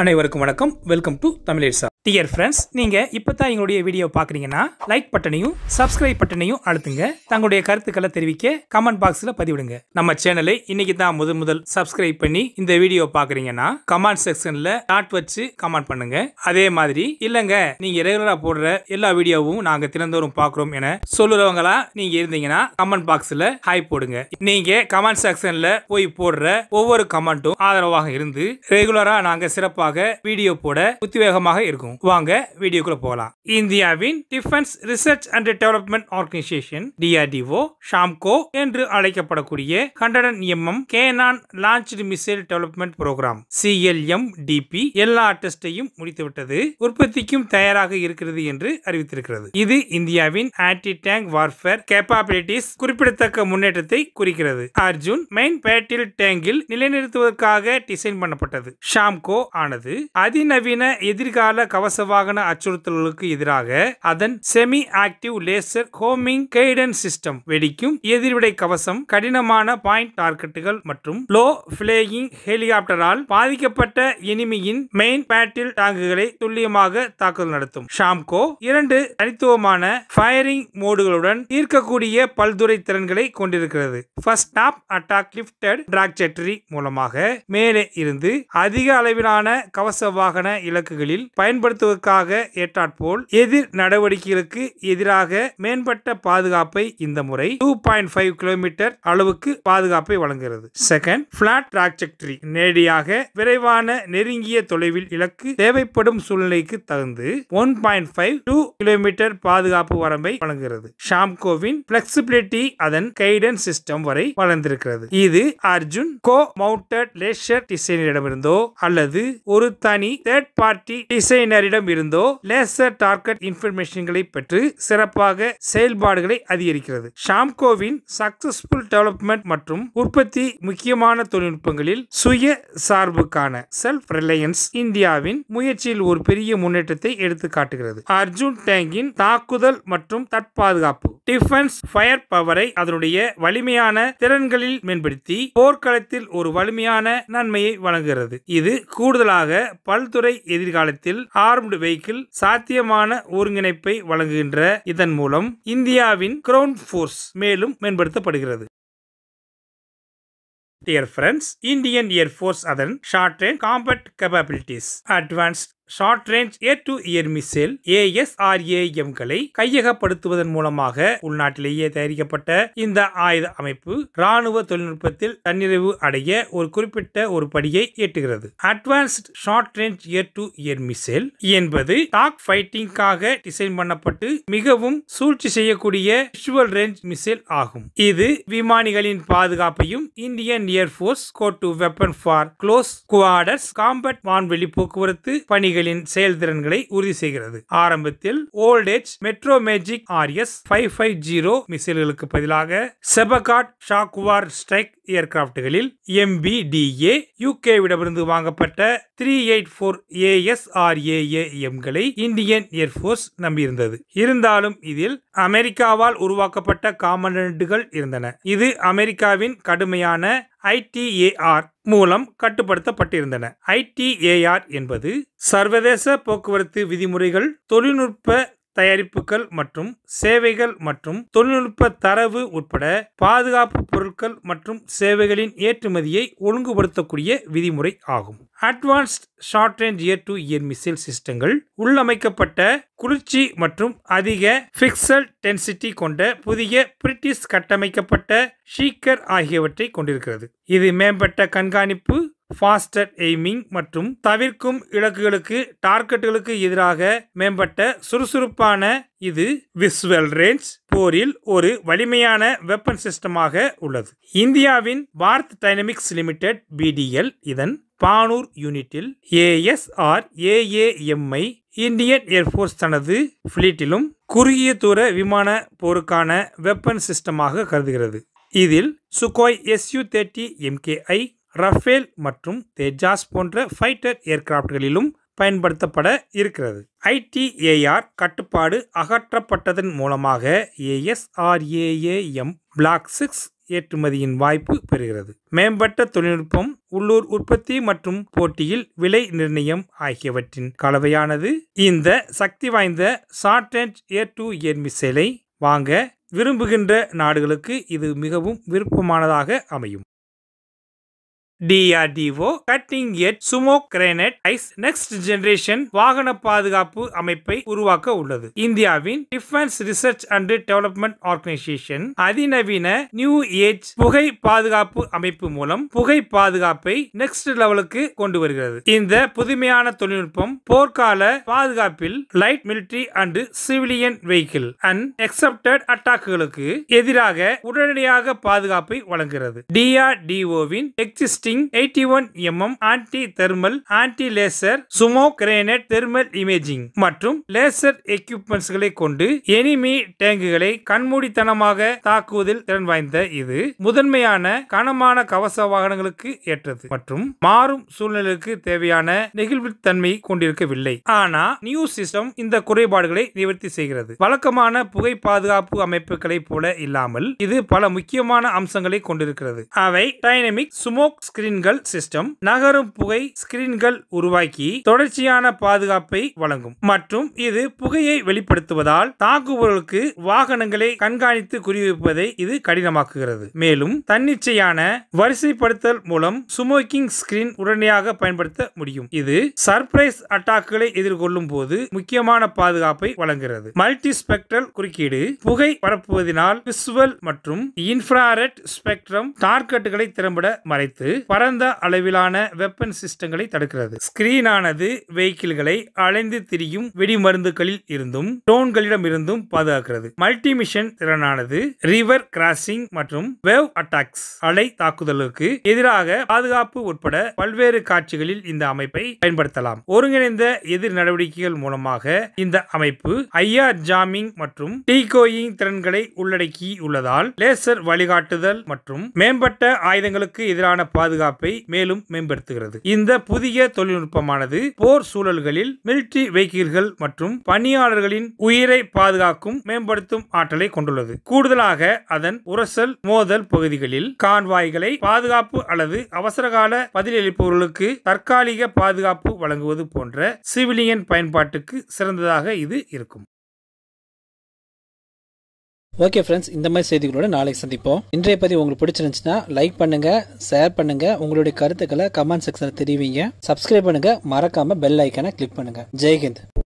அனைவருக்கும் வணக்கம் welcome to sir dear friends நீங்கள் இப்போ தான் எங்களுடைய வீடியோ பார்க்குறீங்கன்னா லைக் பட்டனையும் சப்ஸ்கிரைப் பட்டனையும் அழுத்துங்க தங்களுடைய கருத்துக்களை தெரிவிக்க கமெண்ட் பாக்ஸில் பதிவிடுங்க நம்ம சேனலை இன்னைக்கு தான் முதல் முதல் சப்ஸ்கிரைப் பண்ணி இந்த வீடியோ பார்க்குறீங்கன்னா கமெண்ட் செக்ஷனில் டாட் வச்சு கமெண்ட் பண்ணுங்க அதே மாதிரி இல்லைங்க நீங்கள் ரெகுலராக போடுற எல்லா வீடியோவும் நாங்கள் தினந்தோறும் பார்க்குறோம் என சொல்லுறவங்களா நீங்கள் இருந்தீங்கன்னா கமெண்ட் பாக்ஸில் ஹாய் போடுங்க நீங்கள் கமெண்ட் செக்ஷனில் போய் போடுற ஒவ்வொரு கமெண்ட்டும் ஆதரவாக இருந்து ரெகுலராக நாங்கள் சிறப்பாக சிறப்பாக வீடியோ போட உத்திவேகமாக இருக்கும் வாங்க வீடியோக்குள்ள போகலாம் இந்தியாவின் defence research and development organisation DRDO ஷாம்கோ என்று அழைக்கப்படக்கூடிய கண்டன நியமம் cannon launched missile development programme C L M D P எல்லா டெஸ்டையும் முடித்துவிட்டது உற்பத்திக்கும் தயாராக இருக்கிறது என்று அறிவித்திருக்கிறது இது இந்தியாவின் ஆன்டி டேங்க் வார்ஃபேர் கேப்பாபிலிட்டிஸ் குறிப்பிடத்தக்க முன்னேற்றத்தை குறிக்கிறது அர்ஜுன் மெயின் பேட்டில் டேங்கில் நிலைநிறுத்துவதற்காக டிசைன் பண்ணப்பட்டது ஷாம்கோ ஆனது ஆனது அதிநவீன எதிர்கால கவச வாகன அச்சுறுத்தல்களுக்கு எதிராக அதன் semi active laser homing guidance system வெடிக்கும் எதிர்விடை கவசம் கடினமான பாயிண்ட் டார்கெட்டுகள் மற்றும் லோ பிளேயிங் ஹெலிகாப்டரால் பாதிக்கப்பட்ட எனிமியின் மெயின் பேட்டில் டாங்குகளை துல்லியமாக தாக்குதல் நடத்தும் ஷாம்கோ இரண்டு தனித்துவமான ஃபயரிங் மோடுகளுடன் ஈர்க்கக்கூடிய பல்துறை திறன்களை கொண்டிருக்கிறது ஃபர்ஸ்ட் அட்டாக் லிப்டட் டிராக்செட்ரி மூலமாக மேலே இருந்து அதிக அளவிலான கவச வாகன இலக்குகளில் பயன்படுத்துவதற்காக ஏற்றாற்போல் எதிர் நடவடிக்கைகளுக்கு எதிராக மேம்பட்ட பாதுகாப்பை இந்த முறை டூ பாயிண்ட் ஃபைவ் கிலோமீட்டர் அளவுக்கு பாதுகாப்பை வழங்குகிறது செகண்ட் பிளாட் டிராக்டரி நேரடியாக விரைவான நெருங்கிய தொலைவில் இலக்கு தேவைப்படும் சூழ்நிலைக்கு தகுந்து one point five two kilometre பாதுகாப்பு வரம்பை வழங்குகிறது ஷாம்கோவின் பிளெக்சிபிலிட்டி அதன் கைடன் சிஸ்டம் வரை வளர்ந்திருக்கிறது இது அர்ஜுன் கோ மவுண்டட் லேஷர் டிசைனரிடமிருந்தோ அல்லது ஒரு தனி தேர்ட் பார்ட்டி டிசைனரிடம் இருந்தோ லேசர் டார்கெட் இன்ஃபர்மேஷன்களை பெற்று சிறப்பாக செயல்பாடுகளை அதிகரிக்கிறது ஷாம்கோவின் சக்சஸ்ஃபுல் டெவலப்மெண்ட் மற்றும் உற்பத்தி முக்கியமான தொழில்நுட்பங்களில் சுய சார்புக்கான செல்ஃப் ரிலையன்ஸ் இந்தியாவின் முயற்சியில் ஒரு பெரிய முன்னேற்றத்தை எடுத்து காட்டுகிறது அர்ஜுன் டேங்கின் தாக்குதல் மற்றும் தற்பாதுகாப்பு டிஃபென்ஸ் ஃபயர் பவரை அதனுடைய வலிமையான திறன்களில் மேம்படுத்தி போர்க்களத்தில் ஒரு வலிமையான நன்மையை வழங்குகிறது இது கூடுதலாக மூலமாக பல்துறை எதிர்காலத்தில் ஆர்ம்டு வெஹிக்கிள் சாத்தியமான ஒருங்கிணைப்பை வழங்குகின்ற இதன் மூலம் இந்தியாவின் கிரவுன் ஃபோர்ஸ் மேலும் மேம்படுத்தப்படுகிறது Dear friends, Indian Air Force அதன் short range compact capabilities advanced short range air to air missile ஏஎஸ்ஆர்ஏஎம்களை கையகப்படுத்துவதன் மூலமாக உள்நாட்டிலேயே தயாரிக்கப்பட்ட இந்த ஆயுத அமைப்பு ராணுவ தொழில்நுட்பத்தில் தன்னிறைவு அடைய ஒரு குறிப்பிட்ட ஒரு படியை எட்டுகிறது advanced short range air to air missile என்பது டாக் ஃபைட்டிங்காக டிசைன் பண்ணப்பட்டு மிகவும் சூழ்ச்சி செய்யக்கூடிய விஷுவல் ரேஞ்ச் மிசைல் ஆகும் இது விமானிகளின் பாதுகாப்பையும் Indian Air Force go to weapon for close quarters combat வான்வெளி போக்குவரத்து பணிகள் வண்டிகளின் செயல்திறன்களை உறுதி செய்கிறது ஆரம்பத்தில் ஓல்டேஜ் Matra Magic S five five zero மிசைல்களுக்கு பதிலாக செபகாட் ஷாக்வார் ஸ்ட்ரைக் ஏர்கிராப்டுகளில் எம்பிடிஏ யூகேவிடமிருந்து வாங்கப்பட்ட த்ரீ எயிட் போர் ஏஎஸ்ஆர்ஏஏஎம்களை இந்தியன் ஏர்ஃபோர்ஸ் நம்பியிருந்தது இருந்தாலும் இதில் அமெரிக்காவால் உருவாக்கப்பட்ட காமனண்டுகள் இருந்தன இது அமெரிக்காவின் கடுமையான ஐடிஏஆர் மூலம் கட்டுப்படுத்தப்பட்டிருந்தன ஐடிஏஆர் என்பது சர்வதேச போக்குவரத்து விதிமுறைகள் தொழில்நுட்ப தயாரிப்புகள் மற்றும் சேவைகள் மற்றும் தொழில்நுட்ப தரவு உட்பட பாதுகாப்பு பொருட்கள் மற்றும் சேவைகளின் ஏற்றுமதியை ஒழுங்குபடுத்தக்கூடிய விதிமுறை ஆகும் advanced short range air to air missile சிஸ்டங்கள் உள்ளமைக்கப்பட்ட குளிர்ச்சி மற்றும் அதிக பிக்சல் டென்சிட்டி கொண்ட புதிய பிரிட்டிஷ் கட்டமைக்கப்பட்ட ஷீக்கர் ஆகியவற்றை கொண்டிருக்கிறது இது மேம்பட்ட கண்காணிப்பு ஃபாஸ்டர் எய்மிங் மற்றும் தவிர்க்கும் இலக்குகளுக்கு டார்கெட்டுகளுக்கு எதிராக மேம்பட்ட சுறுசுறுப்பான இது விஸ்வல் ரேஞ்ச் போரில் ஒரு வலிமையான வெப்பன் சிஸ்டமாக உள்ளது இந்தியாவின் பார்த் டைனமிக்ஸ் லிமிடெட் பிடிஎல் இதன் பானூர் யூனிட்டில் ஏஎஸ்ஆர் ஏஏஎம்ஐ இந்தியன் ஏர்ஃபோர்ஸ் தனது ஃபிளீட்டிலும் குறுகிய தூர விமான போருக்கான வெப்பன் சிஸ்டமாக கருதுகிறது இதில் Sukhoi SU thirty MKI Rafale மற்றும் தேஜாஸ் போன்ற ஃபைட்டர் ஏர்கிராப்ட்களிலும் பயன்படுத்தப்பட இருக்கிறது ஐடிஏஆர் கட்டுப்பாடு அகற்றப்பட்டதன் மூலமாக ஏஎஸ்ஆர்ஏஏஎம் பிளாக் சிக்ஸ் ஏற்றுமதியின் வாய்ப்பு பெறுகிறது மேம்பட்ட தொழில்நுட்பம் உள்ளூர் உற்பத்தி மற்றும் போட்டியில் விலை நிர்ணயம் ஆகியவற்றின் கலவையானது இந்த சக்தி வாய்ந்த சார்டன்ட் ஏர் டூ ஏர் மிசைலை வாங்க விரும்புகின்ற நாடுகளுக்கு இது மிகவும் விருப்பமானதாக அமையும் DRDO cutting edge smoke grenades next generation வாகன பாதுகாப்பு அமைப்பை உருவாக்க உள்ளது இந்தியாவின் defence research and development organisation அதிநவீன நியூ ஏஜ் புகை பாதுகாப்பு அமைப்பு மூலம் புகை பாதுகாப்பை நெக்ஸ்ட் லெவலுக்கு கொண்டு வருகிறது இந்த புதுமையான தொழில்நுட்பம் போர்க்கால பாதுகாப்பில் light military and civilian vehicle and expected அட்டாக்குகளுக்கு எதிராக உடனடியாக பாதுகாப்பை வழங்குகிறது டிஆர்டிஓவின் existing shooting eighty one MM anti thermal anti laser smoke grenade thermal imaging மற்றும் லேசர் எக்யூப்மெண்ட்ஸ்களை கொண்டு எனிமி டேங்குகளை கண்மூடித்தனமாக தாக்குவதில் திறன் வாய்ந்த இது முதன்மையான கனமான கவச வாகனங்களுக்கு ஏற்றது மற்றும் மாறும் சூழ்நிலைக்கு தேவையான நெகிழ்வுத்தன்மை கொண்டிருக்கவில்லை ஆனா நியூ சிஸ்டம் இந்த குறைபாடுகளை நிவர்த்தி செய்கிறது வழக்கமான புகை பாதுகாப்பு அமைப்புகளை போல இல்லாமல் இது பல முக்கியமான அம்சங்களை கொண்டிருக்கிறது அவை டைனமிக் சுமோக் ஸ்கிரீன்கள் சிஸ்டம் நகரும் புகை ஸ்கிரீன்கள் உருவாக்கி தொடர்ச்சியான பாதுகாப்பை வழங்கும் மற்றும் இது புகையை வெளிப்படுத்துவதால் தாக்குபவர்களுக்கு வாகனங்களை கண்காணித்து குறிவிப்பதை இது கடினமாக்குகிறது மேலும் தன்னிச்சையான வரிசைப்படுத்தல் மூலம் சுமோக்கிங் ஸ்கிரீன் உடனடியாக பயன்படுத்த முடியும் இது சர்ப்ரைஸ் அட்டாக்குகளை எதிர்கொள்ளும் போது முக்கியமான பாதுகாப்பை வழங்குகிறது மல்டி ஸ்பெக்ட்ரல் குறுக்கீடு புகை பரப்புவதனால் விசுவல் மற்றும் இன்ஃப்ராரெட் ஸ்பெக்ட்ரம் டார்கெட்டுகளை திறம்பட மறைத்து பரந்த அளவிலான வெப்பன் சிஸ்டங்களை தடுக்கிறது ஸ்கிரீனானது வெஹிக்கிள்களை அலைந்து திரியும் வெடிமருந்துகளில் இருந்தும் டோன்களிடம் இருந்தும் பாதுகாக்கிறது மல்டி மிஷன் திறனானது ரிவர் கிராசிங் மற்றும் வேவ் அட்டாக்ஸ் அலை தாக்குதலுக்கு எதிராக பாதுகாப்பு உட்பட பல்வேறு காட்சிகளில் இந்த அமைப்பை பயன்படுத்தலாம் ஒருங்கிணைந்த எதிர் நடவடிக்கைகள் மூலமாக இந்த அமைப்பு ஐஆர் ஜாமிங் மற்றும் டீகோயிங் திறன்களை உள்ளடக்கி உள்ளதால் லேசர் வழிகாட்டுதல் மற்றும் மேம்பட்ட ஆயுதங்களுக்கு எதிரான பாதுகாப்பு பாதுகாப்பை மேலும் மேம்படுத்துகிறது இந்த புதிய தொழில்நுட்பமானது போர் சூழல்களில் மிலிட்ரி வெஹிக்கிள்கள் மற்றும் பணியாளர்களின் உயிரை பாதுகாக்கும் மேம்படுத்தும் ஆற்றலை கொண்டுள்ளது கூடுதலாக அதன் உரசல் மோதல் பகுதிகளில் கான்வாய்களை பாதுகாப்பு அல்லது அவசரகால பதிலளிப்பவர்களுக்கு தற்காலிக பாதுகாப்பு வழங்குவது போன்ற சிவிலியன் பயன்பாட்டுக்கு சிறந்ததாக இது இருக்கும் ஓகே ஃப்ரெண்ட்ஸ் இந்த மாதிரி செய்திகளோட நாளைக்கு சந்திப்போம் இன்றைய பதிவு உங்களுக்கு பிடிச்சிருந்துச்சுன்னா லைக் பண்ணுங்க ஷேர் பண்ணுங்க உங்களுடைய கருத்துக்களை கமெண்ட் செக்ஷனில் தெரிவிங்க சப்ஸ்கிரைப் பண்ணுங்க மறக்காம பெல் ஐக்கான கிளிக் பண்ணுங்க ஜெய்ஹிந்த்